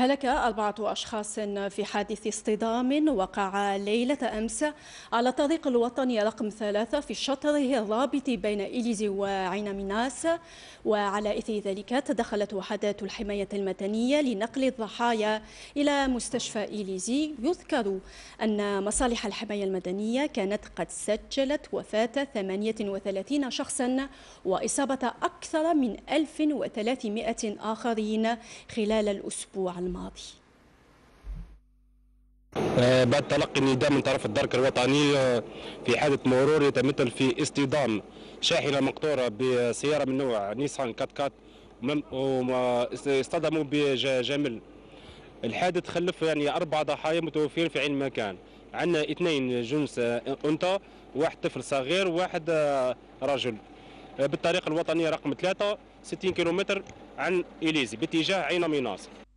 هلك أربعة أشخاص في حادث اصطدام وقع ليلة أمس على الطريق الوطني رقم ثلاثة في شطره الرابط بين إليزي وعين مناس وعلى إثر ذلك تدخلت وحدات الحماية المدنية لنقل الضحايا إلى مستشفى إليزي يذكر أن مصالح الحماية المدنية كانت قد سجلت وفاة 38 شخصا وإصابة أكثر من 1300 آخرين خلال الأسبوع الماضي الماضي آه، بعد تلقي النداء من طرف الدرك الوطني آه، في حادث مرور يتمثل في اصطدام شاحنه مقطوره بسياره من نوع نيسان كات كات اصطدموا بجمل الحادث خلف يعني اربع ضحايا متوفين في عين المكان عندنا اثنين جنس آه، انثى واحد طفل صغير واحد رجل بالطريق الوطنية رقم ثلاثه 60 كيلومتر عن إليزي باتجاه عين ميناس